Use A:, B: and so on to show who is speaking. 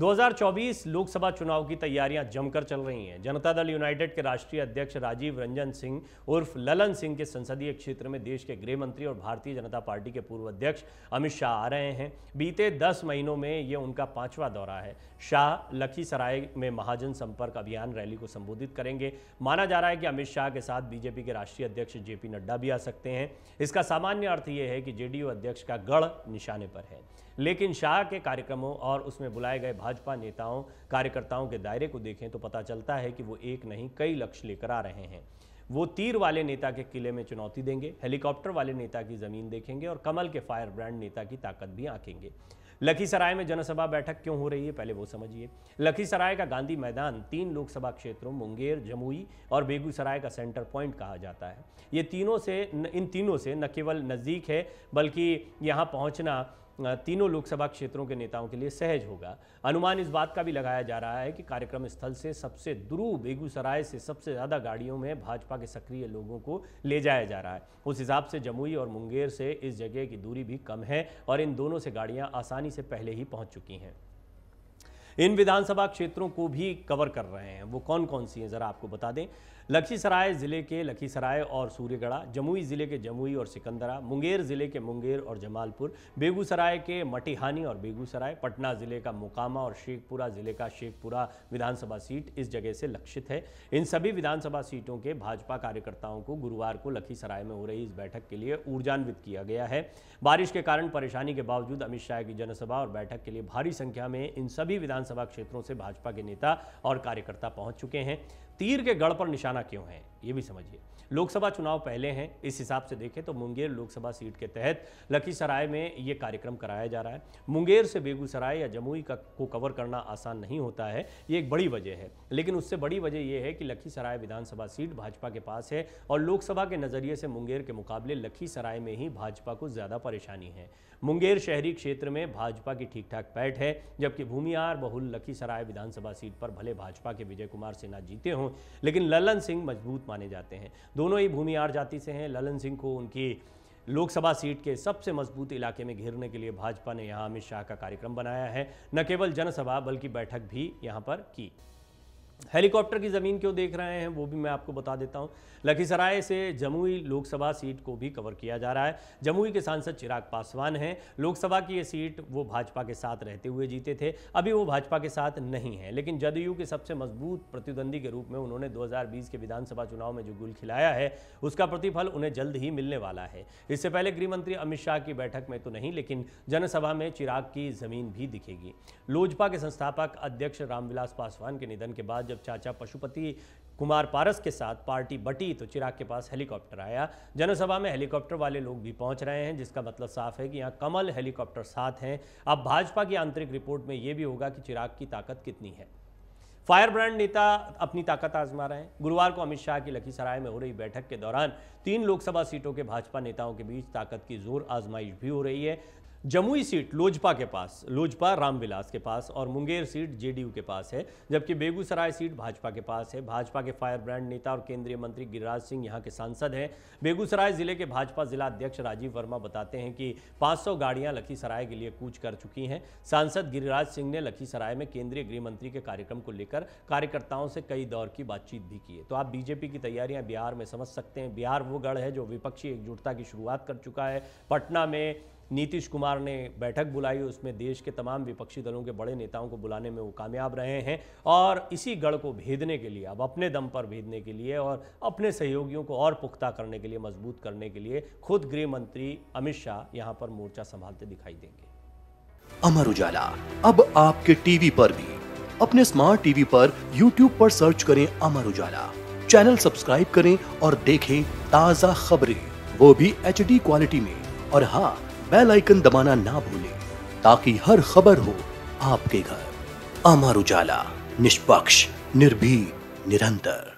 A: 2024 लोकसभा चुनाव की तैयारियां जमकर चल रही हैं जनता दल यूनाइटेड के राष्ट्रीय अध्यक्ष राजीव रंजन सिंह उर्फ ललन सिंह के संसदीय क्षेत्र में देश के गृह मंत्री और भारतीय जनता पार्टी के पूर्व अध्यक्ष अमित शाह आ रहे हैं बीते 10 महीनों में ये उनका पांचवा दौरा है शाह लखीसराय में महाजन संपर्क अभियान रैली को संबोधित करेंगे माना जा रहा है कि अमित शाह के साथ बीजेपी के राष्ट्रीय अध्यक्ष जे नड्डा भी आ सकते हैं इसका सामान्य अर्थ ये है कि जे अध्यक्ष का गढ़ निशाने पर है लेकिन शाह के कार्यक्रमों और उसमें बुलाए गए भाजपा नेताओं कार्यकर्ताओं के दायरे को देखें तो पता चलता है कि वो एक नहीं कई लक्ष्य लेकर आ रहे हैं वो तीर वाले नेता के किले में चुनौती देंगे हेलीकॉप्टर वाले नेता की जमीन देखेंगे और कमल के फायर ब्रांड नेता की ताकत भी आंकेंगे लखीसराय में जनसभा बैठक क्यों हो रही है पहले वो समझिए लखीसराय का गांधी मैदान तीन लोकसभा क्षेत्रों मुंगेर जमुई और बेगूसराय का सेंटर पॉइंट कहा जाता है ये तीनों से इन तीनों से न केवल नज़दीक है बल्कि यहाँ पहुँचना तीनों लोकसभा क्षेत्रों के नेताओं के लिए सहज होगा अनुमान इस बात का भी लगाया जा रहा है कि कार्यक्रम स्थल से सबसे ध्रुव बेगूसराय से सबसे ज़्यादा गाड़ियों में भाजपा के सक्रिय लोगों को ले जाया जा रहा है उस हिसाब से जमुई और मुंगेर से इस जगह की दूरी भी कम है और इन दोनों से गाड़ियाँ आसानी से पहले ही पहुँच चुकी हैं इन विधानसभा क्षेत्रों को भी कवर कर रहे हैं वो कौन कौन सी हैं ज़रा आपको बता दें लखीसराय ज़िले के लखीसराय और सूर्यगढ़ा जमुई ज़िले के जमुई और सिकंदरा मुंगेर ज़िले के मुंगेर और जमालपुर बेगूसराय के मटिहानी और बेगूसराय पटना ज़िले का मोकामा और शेखपुरा ज़िले का शेखपुरा विधानसभा सीट इस जगह से लक्षित है इन सभी विधानसभा सीटों के भाजपा कार्यकर्ताओं को गुरुवार को लखीसराय में हो रही इस बैठक के लिए ऊर्जान्वित किया गया है बारिश के कारण परेशानी के बावजूद अमित शाह की जनसभा और बैठक के लिए भारी संख्या में इन सभी विधान विधानसभा क्षेत्रों से भाजपा के नेता और कार्यकर्ता पहुंच चुके हैं तीर के गढ़ पर निशाना क्यों है ये भी समझिए लोकसभा चुनाव पहले हैं इस हिसाब से देखें तो मुंगेर लोकसभा सीट के तहत लखीसराय में ये कार्यक्रम कराया जा रहा है मुंगेर से बेगूसराय या जमुई का को कवर करना आसान नहीं होता है ये एक बड़ी वजह है लेकिन उससे बड़ी वजह यह है कि लखीसराय विधानसभा सीट भाजपा के पास है और लोकसभा के नज़रिए से मुंगेर के मुकाबले लखीसराय में ही भाजपा को ज़्यादा परेशानी है मुंगेर शहरी क्षेत्र में भाजपा की ठीक ठाक पैठ है जबकि भूमियार बहुल लखीसराय विधानसभा सीट पर भले भाजपा के विजय कुमार सिन्हा जीते हों लेकिन ललन सिंह मजबूत माने जाते हैं दोनों ही भूमिहार जाति से हैं ललन सिंह को उनकी लोकसभा सीट के सबसे मजबूत इलाके में घेरने के लिए भाजपा ने यहाँ अमित शाह का कार्यक्रम बनाया है न केवल जनसभा बल्कि बैठक भी यहाँ पर की हेलीकॉप्टर की ज़मीन क्यों देख रहे हैं वो भी मैं आपको बता देता हूं लखीसराय से जमुई लोकसभा सीट को भी कवर किया जा रहा है जमुई के सांसद चिराग पासवान हैं लोकसभा की ये सीट वो भाजपा के साथ रहते हुए जीते थे अभी वो भाजपा के साथ नहीं है लेकिन जदयू के सबसे मजबूत प्रतिद्वंदी के रूप में उन्होंने दो के विधानसभा चुनाव में जो गुल खिलाया है उसका प्रतिफल उन्हें जल्द ही मिलने वाला है इससे पहले गृहमंत्री अमित शाह की बैठक में तो नहीं लेकिन जनसभा में चिराग की जमीन भी दिखेगी लोजपा के संस्थापक अध्यक्ष रामविलास पासवान के निधन के बाद जब चाचा पशुपति कुमार पारस के साथ पार्टी बटी तो चिराग के पास हेलीकॉप्टर आया जनसभा में हेलीकॉप्टर वाले लोग भी पहुंच रहे हैं जिसका मतलब साफ है कि यहां कमल हेलीकॉप्टर साथ हैं अब भाजपा की आंतरिक रिपोर्ट में यह भी होगा कि चिराग की ताकत कितनी है फायर ब्रांड नेता अपनी ताकत आजमा रहे हैं गुरुवार को अमित शाह की लखीसराय में हो रही बैठक के दौरान तीन लोकसभा सीटों के भाजपा नेताओं के बीच ताकत की जोर आजमाइश भी हो रही है जमुई सीट लोजपा के पास लोजपा रामविलास के पास और मुंगेर सीट जेडीयू के पास है जबकि बेगूसराय सीट भाजपा के पास है भाजपा के फायर ब्रांड नेता और केंद्रीय मंत्री गिरिराज सिंह यहाँ के सांसद हैं बेगूसराय जिले के भाजपा जिला अध्यक्ष राजीव वर्मा बताते हैं कि 500 गाड़ियां लखीसराय के लिए कूच कर चुकी हैं सांसद गिरिराज सिंह ने लखीसराय में केंद्रीय गृह मंत्री के कार्यक्रम को लेकर कार्यकर्ताओं से कई दौर की बातचीत भी की है तो आप बीजेपी की तैयारियाँ बिहार में समझ सकते हैं बिहार वो गढ़ है जो विपक्षी एकजुटता की शुरुआत कर चुका है पटना में नीतीश कुमार ने बैठक बुलाई उसमें देश के तमाम विपक्षी दलों के बड़े नेताओं को बुलाने में वो कामयाब रहे हैं और इसी गढ़ को भेदने के लिए अब अपने दम पर भेदने के लिए और अपने सहयोगियों को और पुख्ता करने के लिए मजबूत करने के लिए खुद गृह मंत्री अमित शाह यहाँ पर मोर्चा संभालते दिखाई देंगे अमर उजाला अब आपके टीवी पर भी अपने स्मार्ट टीवी पर यूट्यूब पर सर्च करें अमर उजाला चैनल सब्सक्राइब करें और देखें ताजा खबरें वो भी एच क्वालिटी में और हाँ बेल आइकन दबाना ना भूलें ताकि हर खबर हो आपके घर अमर उजाला निष्पक्ष निर्भी निरंतर